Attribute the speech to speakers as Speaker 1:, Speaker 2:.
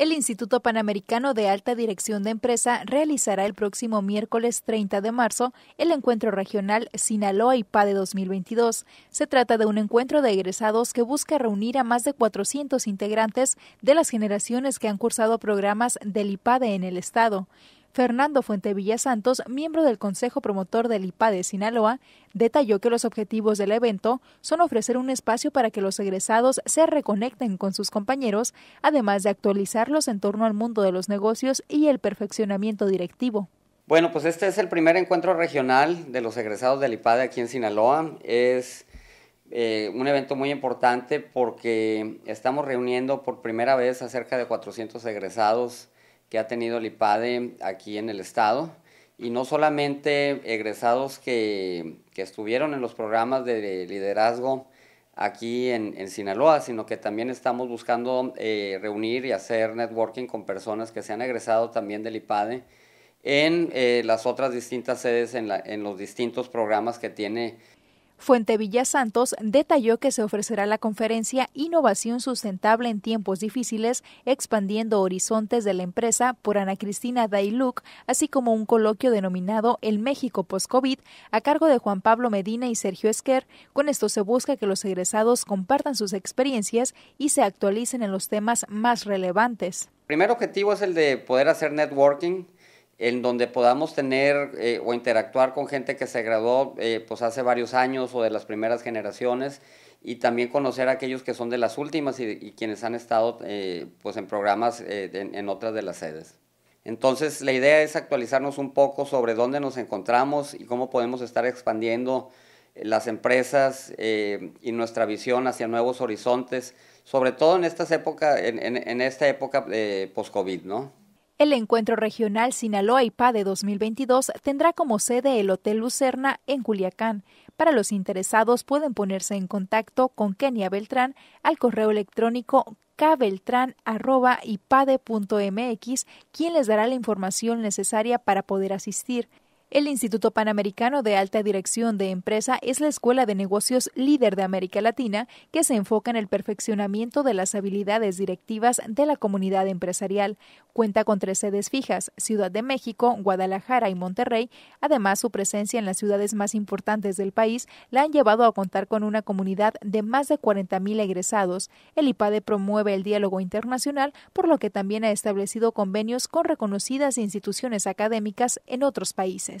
Speaker 1: El Instituto Panamericano de Alta Dirección de Empresa realizará el próximo miércoles 30 de marzo el encuentro regional Sinaloa ipade 2022. Se trata de un encuentro de egresados que busca reunir a más de 400 integrantes de las generaciones que han cursado programas del IPADE en el Estado. Fernando Fuentevilla Santos, miembro del Consejo Promotor del IPA de Sinaloa, detalló que los objetivos del evento son ofrecer un espacio para que los egresados se reconecten con sus compañeros, además de actualizarlos en torno al mundo de los negocios y el perfeccionamiento directivo.
Speaker 2: Bueno, pues este es el primer encuentro regional de los egresados del IPAD aquí en Sinaloa. Es eh, un evento muy importante porque estamos reuniendo por primera vez a cerca de 400 egresados que ha tenido el IPADE aquí en el estado y no solamente egresados que, que estuvieron en los programas de liderazgo aquí en, Sinaloa, sino que también estamos buscando eh, reunir y hacer networking con personas que se han egresado también del IPADE en eh, las otras distintas sedes, en, en los distintos programas que tiene
Speaker 1: Fuente Santos detalló que se ofrecerá la conferencia Innovación Sustentable en Tiempos Difíciles, expandiendo horizontes de la empresa por Ana Cristina Dailuc, así como un coloquio denominado El México Post-COVID, a cargo de Juan Pablo Medina y Sergio Esquer. Con esto se busca que los egresados compartan sus experiencias y se actualicen en los temas más relevantes.
Speaker 2: El primer objetivo es el de poder hacer networking en donde podamos tener eh, o interactuar con gente que se graduó eh, pues hace varios años o de las primeras generaciones y también conocer a aquellos que son de las últimas y, quienes han estado eh, pues en programas en, otras de las sedes. Entonces la idea es actualizarnos un poco sobre dónde nos encontramos y cómo podemos estar expandiendo las empresas y nuestra visión hacia nuevos horizontes, sobre todo en, estas épocas en, en, esta época eh, post-COVID, ¿no?
Speaker 1: El encuentro regional Sinaloa y PADE 2022 tendrá como sede el Hotel Lucerna en Culiacán. Para los interesados pueden ponerse en contacto con Kenia Beltrán al correo electrónico kbeltran.ipade.mx, quien les dará la información necesaria para poder asistir. El Instituto Panamericano de Alta Dirección de Empresa es la escuela de negocios líder de América Latina que se enfoca en el perfeccionamiento de las habilidades directivas de la comunidad empresarial. Cuenta con tres sedes fijas, Ciudad de México, Guadalajara y Monterrey. Además, su presencia en las ciudades más importantes del país la han llevado a contar con una comunidad de más de 40.000 egresados. El IPADE promueve el diálogo internacional, por lo que también ha establecido convenios con reconocidas instituciones académicas en otros países.